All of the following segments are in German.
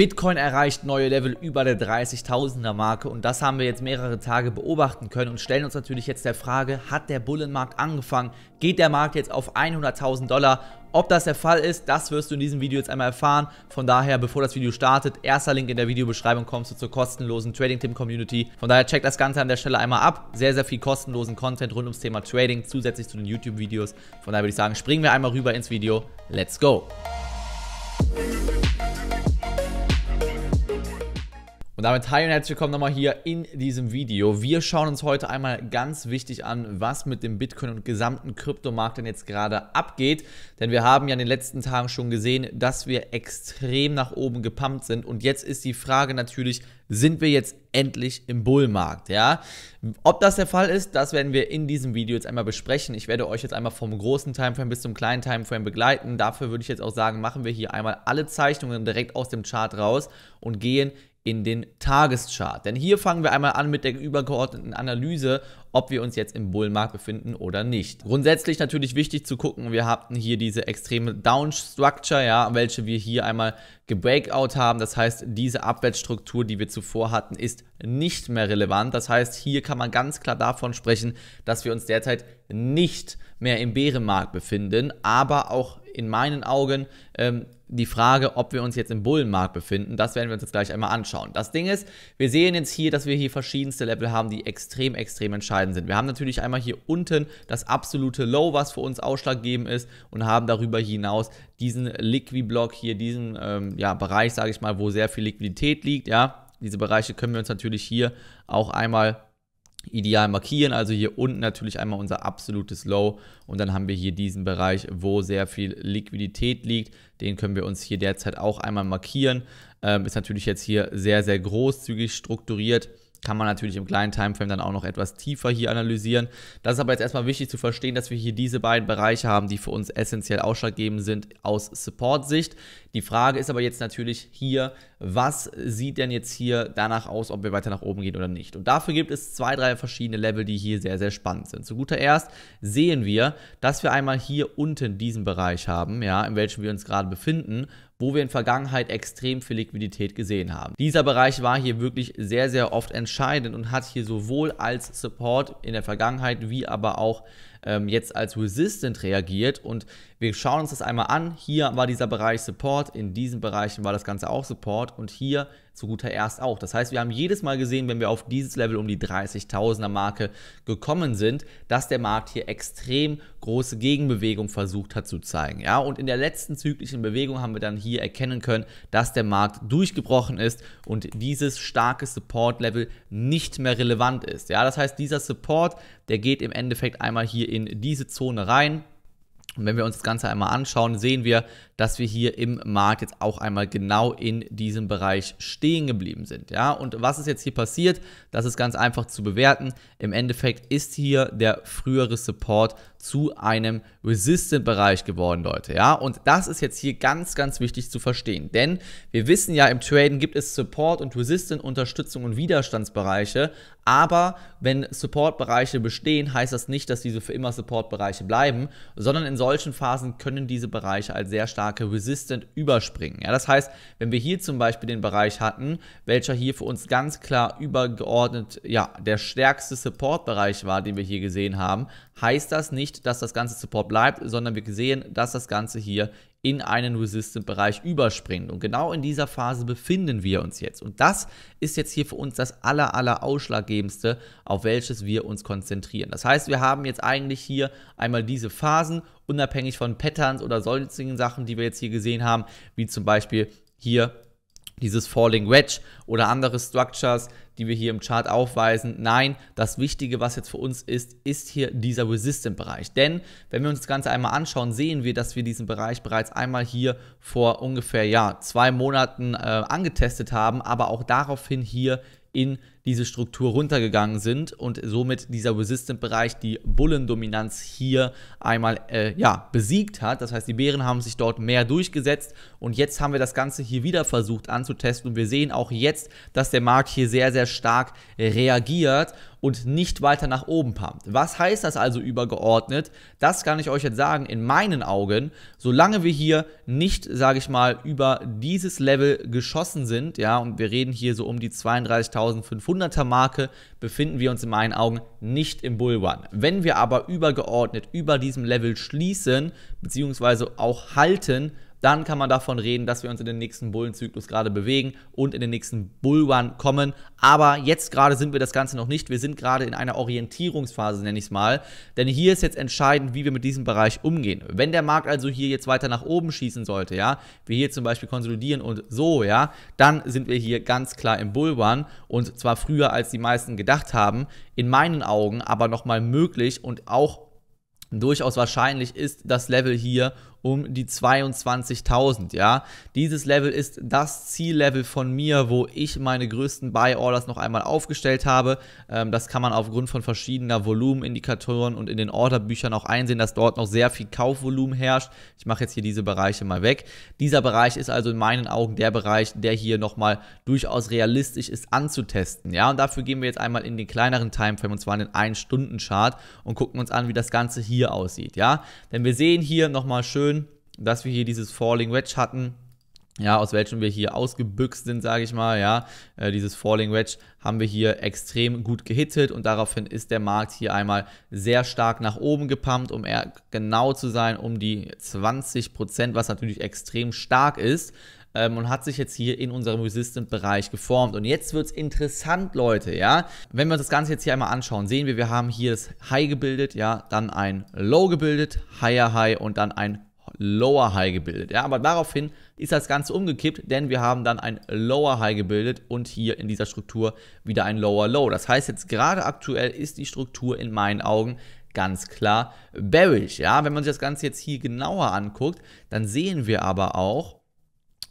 Bitcoin erreicht neue Level über der 30.000er Marke und das haben wir jetzt mehrere Tage beobachten können und stellen uns natürlich jetzt der Frage, hat der Bullenmarkt angefangen? Geht der Markt jetzt auf 100.000 Dollar? Ob das der Fall ist, das wirst du in diesem Video jetzt einmal erfahren. Von daher, bevor das Video startet, erster Link in der Videobeschreibung kommst du zur kostenlosen Trading Team Community. Von daher check das Ganze an der Stelle einmal ab. Sehr, sehr viel kostenlosen Content rund ums Thema Trading, zusätzlich zu den YouTube-Videos. Von daher würde ich sagen, springen wir einmal rüber ins Video. Let's go! Musik Und damit hi und herzlich willkommen nochmal hier in diesem Video. Wir schauen uns heute einmal ganz wichtig an, was mit dem Bitcoin und gesamten Kryptomarkt denn jetzt gerade abgeht. Denn wir haben ja in den letzten Tagen schon gesehen, dass wir extrem nach oben gepumpt sind. Und jetzt ist die Frage natürlich, sind wir jetzt endlich im Bullmarkt, ja? Ob das der Fall ist, das werden wir in diesem Video jetzt einmal besprechen. Ich werde euch jetzt einmal vom großen Timeframe bis zum kleinen Timeframe begleiten. Dafür würde ich jetzt auch sagen, machen wir hier einmal alle Zeichnungen direkt aus dem Chart raus und gehen in den Tageschart. Denn hier fangen wir einmal an mit der übergeordneten Analyse, ob wir uns jetzt im Bullmarkt befinden oder nicht. Grundsätzlich natürlich wichtig zu gucken, wir hatten hier diese extreme Downstructure, ja, welche wir hier einmal gebreakout haben. Das heißt, diese Abwärtsstruktur, die wir zuvor hatten, ist nicht mehr relevant. Das heißt, hier kann man ganz klar davon sprechen, dass wir uns derzeit nicht mehr im Bärenmarkt befinden, aber auch in meinen Augen ähm, die Frage, ob wir uns jetzt im Bullenmarkt befinden. Das werden wir uns jetzt gleich einmal anschauen. Das Ding ist, wir sehen jetzt hier, dass wir hier verschiedenste Level haben, die extrem, extrem entscheidend sind. Wir haben natürlich einmal hier unten das absolute Low, was für uns ausschlaggebend ist und haben darüber hinaus diesen Liquid-Block hier, diesen ähm, ja, Bereich, sage ich mal, wo sehr viel Liquidität liegt. Ja, diese Bereiche können wir uns natürlich hier auch einmal ideal markieren. Also hier unten natürlich einmal unser absolutes Low und dann haben wir hier diesen Bereich, wo sehr viel Liquidität liegt. Den können wir uns hier derzeit auch einmal markieren. Ähm, ist natürlich jetzt hier sehr, sehr großzügig strukturiert kann man natürlich im kleinen Timeframe dann auch noch etwas tiefer hier analysieren. Das ist aber jetzt erstmal wichtig zu verstehen, dass wir hier diese beiden Bereiche haben, die für uns essentiell ausschlaggebend sind aus Support-Sicht. Die Frage ist aber jetzt natürlich hier, was sieht denn jetzt hier danach aus, ob wir weiter nach oben gehen oder nicht? Und dafür gibt es zwei, drei verschiedene Level, die hier sehr, sehr spannend sind. Zu guter Erst sehen wir, dass wir einmal hier unten diesen Bereich haben, ja, in welchem wir uns gerade befinden, wo wir in Vergangenheit extrem viel Liquidität gesehen haben. Dieser Bereich war hier wirklich sehr, sehr oft entscheidend und hat hier sowohl als Support in der Vergangenheit wie aber auch ähm, jetzt als Resistant reagiert. Und wir schauen uns das einmal an. Hier war dieser Bereich Support, in diesen Bereichen war das Ganze auch Support und hier zu guter Erst auch. Das heißt, wir haben jedes Mal gesehen, wenn wir auf dieses Level um die 30.000er Marke gekommen sind, dass der Markt hier extrem große Gegenbewegung versucht hat zu zeigen. Ja, und in der letzten zyklischen Bewegung haben wir dann hier erkennen können, dass der Markt durchgebrochen ist und dieses starke Support-Level nicht mehr relevant ist. Ja, das heißt, dieser Support, der geht im Endeffekt einmal hier in diese Zone rein und wenn wir uns das Ganze einmal anschauen, sehen wir, dass wir hier im Markt jetzt auch einmal genau in diesem Bereich stehen geblieben sind. Ja, und was ist jetzt hier passiert? Das ist ganz einfach zu bewerten. Im Endeffekt ist hier der frühere Support zu einem Resistant-Bereich geworden, Leute. Ja, und das ist jetzt hier ganz, ganz wichtig zu verstehen, denn wir wissen ja, im Traden gibt es Support und Resistant, Unterstützung und Widerstandsbereiche, aber wenn Support-Bereiche bestehen, heißt das nicht, dass diese für immer Support-Bereiche bleiben, sondern in solchen Phasen können diese Bereiche als sehr starke Resistant überspringen. Ja, das heißt, wenn wir hier zum Beispiel den Bereich hatten, welcher hier für uns ganz klar übergeordnet, ja, der stärkste Support-Bereich war, den wir hier gesehen haben, heißt das nicht, nicht, dass das Ganze Support bleibt, sondern wir sehen, dass das Ganze hier in einen Resistant-Bereich überspringt. Und genau in dieser Phase befinden wir uns jetzt. Und das ist jetzt hier für uns das aller, aller ausschlaggebendste, auf welches wir uns konzentrieren. Das heißt, wir haben jetzt eigentlich hier einmal diese Phasen, unabhängig von Patterns oder sonstigen Sachen, die wir jetzt hier gesehen haben, wie zum Beispiel hier dieses Falling Wedge oder andere Structures, die wir hier im Chart aufweisen. Nein, das Wichtige, was jetzt für uns ist, ist hier dieser Resistant-Bereich. Denn wenn wir uns das Ganze einmal anschauen, sehen wir, dass wir diesen Bereich bereits einmal hier vor ungefähr ja, zwei Monaten äh, angetestet haben, aber auch daraufhin hier in diese Struktur runtergegangen sind und somit dieser Resistant-Bereich die Bullendominanz hier einmal äh, ja, besiegt hat. Das heißt, die Bären haben sich dort mehr durchgesetzt und jetzt haben wir das Ganze hier wieder versucht anzutesten und wir sehen auch jetzt, dass der Markt hier sehr, sehr stark äh, reagiert und nicht weiter nach oben pumpt. Was heißt das also übergeordnet? Das kann ich euch jetzt sagen, in meinen Augen, solange wir hier nicht, sage ich mal, über dieses Level geschossen sind, ja, und wir reden hier so um die 32.500er Marke, befinden wir uns in meinen Augen nicht im Bull Run. Wenn wir aber übergeordnet über diesem Level schließen, beziehungsweise auch halten, dann kann man davon reden, dass wir uns in den nächsten Bullenzyklus gerade bewegen und in den nächsten Bullrun kommen. Aber jetzt gerade sind wir das Ganze noch nicht. Wir sind gerade in einer Orientierungsphase, nenne ich es mal. Denn hier ist jetzt entscheidend, wie wir mit diesem Bereich umgehen. Wenn der Markt also hier jetzt weiter nach oben schießen sollte, ja, wir hier zum Beispiel konsolidieren und so, ja, dann sind wir hier ganz klar im Bullrun und zwar früher, als die meisten gedacht haben. In meinen Augen aber nochmal möglich und auch durchaus wahrscheinlich ist das Level hier um die 22.000, ja. Dieses Level ist das Ziellevel von mir, wo ich meine größten Buy-Orders noch einmal aufgestellt habe. Ähm, das kann man aufgrund von verschiedener Volumenindikatoren und in den Orderbüchern auch einsehen, dass dort noch sehr viel Kaufvolumen herrscht. Ich mache jetzt hier diese Bereiche mal weg. Dieser Bereich ist also in meinen Augen der Bereich, der hier nochmal durchaus realistisch ist anzutesten, ja. Und dafür gehen wir jetzt einmal in den kleineren Timeframe und zwar in den 1-Stunden-Chart und gucken uns an, wie das Ganze hier aussieht, ja. Denn wir sehen hier nochmal schön dass wir hier dieses Falling Wedge hatten, ja, aus welchem wir hier ausgebüxt sind, sage ich mal, ja, äh, dieses Falling Wedge haben wir hier extrem gut gehittet und daraufhin ist der Markt hier einmal sehr stark nach oben gepumpt, um eher genau zu sein, um die 20%, was natürlich extrem stark ist ähm, und hat sich jetzt hier in unserem Resistant-Bereich geformt. Und jetzt wird es interessant, Leute, ja. Wenn wir uns das Ganze jetzt hier einmal anschauen, sehen wir, wir haben hier das High gebildet, ja, dann ein Low gebildet, Higher High und dann ein Lower High gebildet. Ja, aber daraufhin ist das Ganze umgekippt, denn wir haben dann ein Lower High gebildet und hier in dieser Struktur wieder ein Lower Low. Das heißt jetzt gerade aktuell ist die Struktur in meinen Augen ganz klar bearish. Ja, wenn man sich das Ganze jetzt hier genauer anguckt, dann sehen wir aber auch,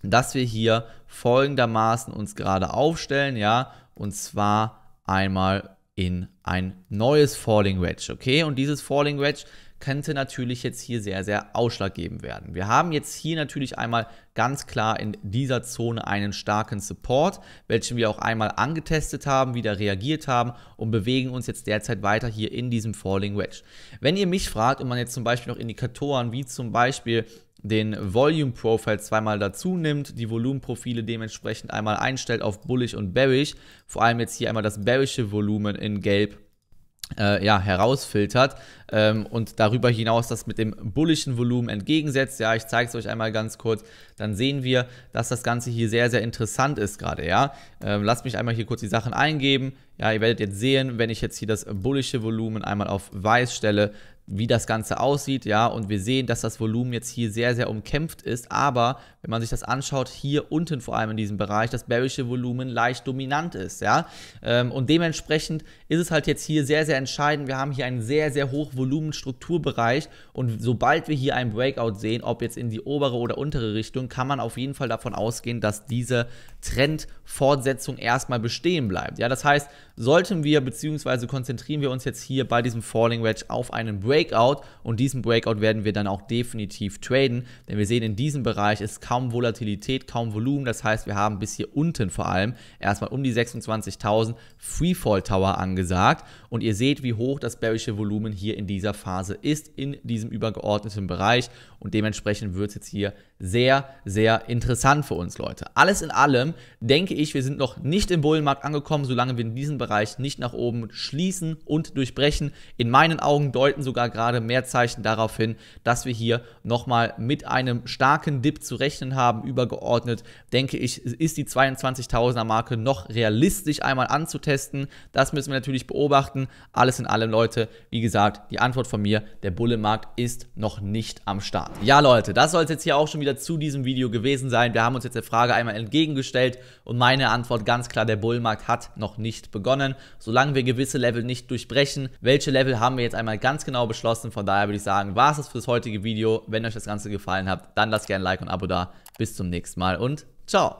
dass wir hier folgendermaßen uns gerade aufstellen, ja, und zwar einmal in ein neues Falling Wedge, okay? Und dieses Falling Wedge könnte natürlich jetzt hier sehr, sehr ausschlaggebend werden. Wir haben jetzt hier natürlich einmal ganz klar in dieser Zone einen starken Support, welchen wir auch einmal angetestet haben, wieder reagiert haben und bewegen uns jetzt derzeit weiter hier in diesem Falling Wedge. Wenn ihr mich fragt und man jetzt zum Beispiel noch Indikatoren wie zum Beispiel den Volume Profile zweimal dazu nimmt, die Volumenprofile dementsprechend einmal einstellt auf Bullish und Bearish, vor allem jetzt hier einmal das Bearische Volumen in Gelb äh, ja, herausfiltert ähm, und darüber hinaus das mit dem bullischen Volumen entgegensetzt. Ja, ich zeige es euch einmal ganz kurz. Dann sehen wir, dass das Ganze hier sehr, sehr interessant ist gerade. Ja, ähm, lasst mich einmal hier kurz die Sachen eingeben. Ja, ihr werdet jetzt sehen, wenn ich jetzt hier das bullische Volumen einmal auf weiß stelle, wie das Ganze aussieht, ja, und wir sehen, dass das Volumen jetzt hier sehr, sehr umkämpft ist, aber wenn man sich das anschaut, hier unten vor allem in diesem Bereich, das bearische Volumen leicht dominant ist, ja. Ähm, und dementsprechend ist es halt jetzt hier sehr, sehr entscheidend. Wir haben hier einen sehr, sehr hoch Volumenstrukturbereich und sobald wir hier einen Breakout sehen, ob jetzt in die obere oder untere Richtung, kann man auf jeden Fall davon ausgehen, dass diese Trendfortsetzung erstmal bestehen bleibt. Ja, das heißt, sollten wir bzw. konzentrieren wir uns jetzt hier bei diesem Falling Wedge auf einen Breakout und diesen Breakout werden wir dann auch definitiv traden, denn wir sehen in diesem Bereich ist kaum Volatilität, kaum Volumen. Das heißt, wir haben bis hier unten vor allem erstmal um die 26.000 Freefall Tower angesagt und ihr seht, wie hoch das bearische Volumen hier in dieser Phase ist, in diesem übergeordneten Bereich. Und dementsprechend wird es jetzt hier sehr, sehr interessant für uns, Leute. Alles in allem denke ich, wir sind noch nicht im Bullenmarkt angekommen, solange wir in diesem Bereich nicht nach oben schließen und durchbrechen. In meinen Augen deuten sogar gerade mehr Zeichen darauf hin, dass wir hier nochmal mit einem starken Dip zu rechnen haben. Übergeordnet denke ich, ist die 22.000er Marke noch realistisch einmal anzutesten. Das müssen wir natürlich beobachten beobachten. Alles in allem, Leute, wie gesagt, die Antwort von mir, der Bullenmarkt ist noch nicht am Start. Ja, Leute, das soll es jetzt hier auch schon wieder zu diesem Video gewesen sein. Wir haben uns jetzt der Frage einmal entgegengestellt und meine Antwort ganz klar, der Bullenmarkt hat noch nicht begonnen. Solange wir gewisse Level nicht durchbrechen, welche Level haben wir jetzt einmal ganz genau beschlossen. Von daher würde ich sagen, war es das für das heutige Video. Wenn euch das Ganze gefallen hat, dann lasst gerne ein Like und ein Abo da. Bis zum nächsten Mal und ciao.